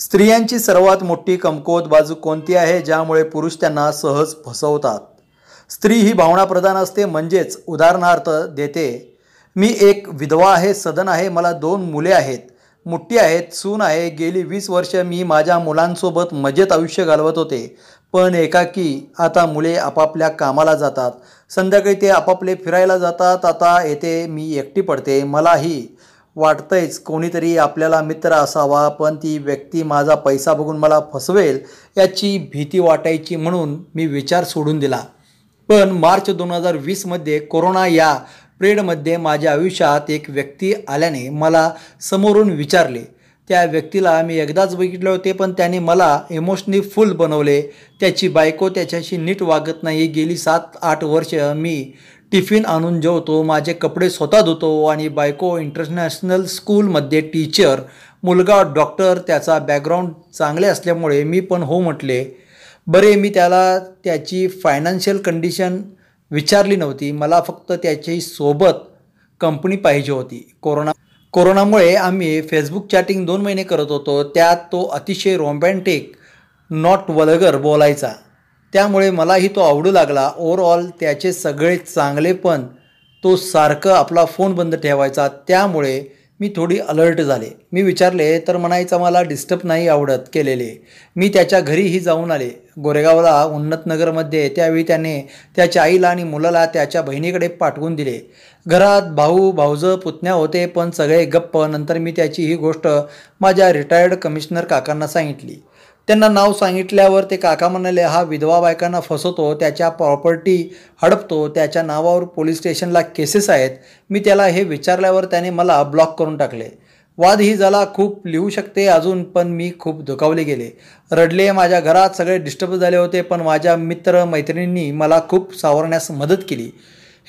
स्त्रियांची सर्वात मोठी कमकुवत बाजू कोणती आहे ज्यामुळे पुरुष त्यांना सहज फसवतात स्त्री ही भावना प्रधान असते म्हणजेच उदाहरणार्थ देते मी एक विधवा आहे सदन आहे मला दोन मुले आहेत मुठ्ठी आहेत सून आहे गेली वीस वर्ष मी माझ्या मुलांसोबत मजेत आयुष्य घालवत होते पण एकाकी आता मुले आपापल्या कामाला जातात संध्याकाळी ते आपापले फिरायला जातात आता येथे मी एकटी पडते मलाही वाटतंयच कोणीतरी आपल्याला मित्र असावा पण ती व्यक्ती माझा पैसा बघून मला फसवेल याची भीती वाटायची म्हणून मी विचार सोडून दिला पण मार्च दोन हजार वीसमध्ये कोरोना या प्रेडमध्ये माझ्या आयुष्यात एक व्यक्ती आल्याने मला समोरून विचारले त्या व्यक्तीला मी एकदाच बघितले होते पण त्याने मला इमोशनली फुल बनवले त्याची बायको त्याच्याशी नीट वागत नाही गेली सात आठ वर्ष मी टिफिन आणून जेवतो माझे कपडे स्वतः धुतो आणि बायको इंटरनॅशनल स्कूलमध्ये टीचर मुलगा डॉक्टर त्याचा बॅकग्राऊंड चांगले असल्यामुळे मी पण हो म्हटले बरे मी त्याला त्याची फायनान्शियल कंडिशन विचारली नव्हती मला फक्त त्याची सोबत कंपनी पाहिजे होती कोरोना कोरोनामुळे आम्ही फेसबुक चॅटिंग दोन महिने करत होतो त्यात तो अतिशय रोमॅन्टिक नॉट वलगर बोलायचा त्यामुळे मलाही तो आवडू लागला ओवरऑल त्याचे सगळे चांगले पण तो सारखं आपला फोन बंद ठेवायचा त्यामुळे मी थोडी अलर्ट झाले मी विचारले तर म्हणायचं मला डिस्टर्ब नाही आवडत केलेले मी त्याच्या घरीही जाऊन आले गोरेगावला उन्नतनगरमध्ये त्यावेळी त्याने त्याच्या आईला आणि मुलाला त्याच्या बहिणीकडे पाठवून दिले घरात भाऊ भाऊजं पुतण्या होते पण सगळे गप्प नंतर मी त्याची ही गोष्ट माझ्या रिटायर्ड कमिशनर काकांना सांगितली त्यांना नाव सांगितल्यावर ते काका म्हणाले हा विधवा बायकांना फसवतो त्याच्या प्रॉपर्टी हडपतो त्याच्या नावावर पोलीस स्टेशनला केसेस आहेत मी त्याला हे विचारल्यावर त्याने मला ब्लॉक करून टाकले वाद ही झाला खूप लिहू शकते अजून पण मी खूप दुखावले गेले रडले माझ्या घरात सगळे डिस्टर्ब झाले होते पण माझ्या मित्र मैत्रिणींनी मला खूप सावरण्यास मदत केली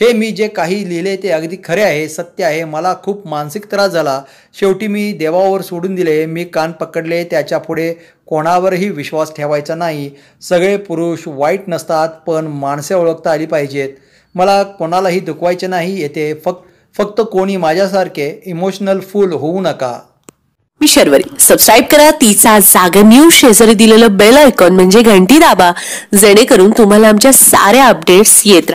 हे मी जे काही लिहिले ते अगदी खरे आहे सत्य आहे मला खूप मानसिक त्रास झाला शेवटी मी देवावर सोडून दिले मी कान पकडले त्याच्यापुढे कोणावरही विश्वास ठेवायचा नाही सगळे पुरुष वाईट नसतात पण माणसे ओळखता आली पाहिजेत मला कोणालाही दुखवायचे नाही येते फक्त फक्त कोणी माझ्यासारखे इमोशनल फुल होऊ नका मी शर्वरी सबस्क्राईब करा तिचा जागर न्यूज शेजारी दिलेलं बेल आयकॉन म्हणजे घंटी दाबा जेणेकरून तुम्हाला आमच्या साऱ्या अपडेट्स येत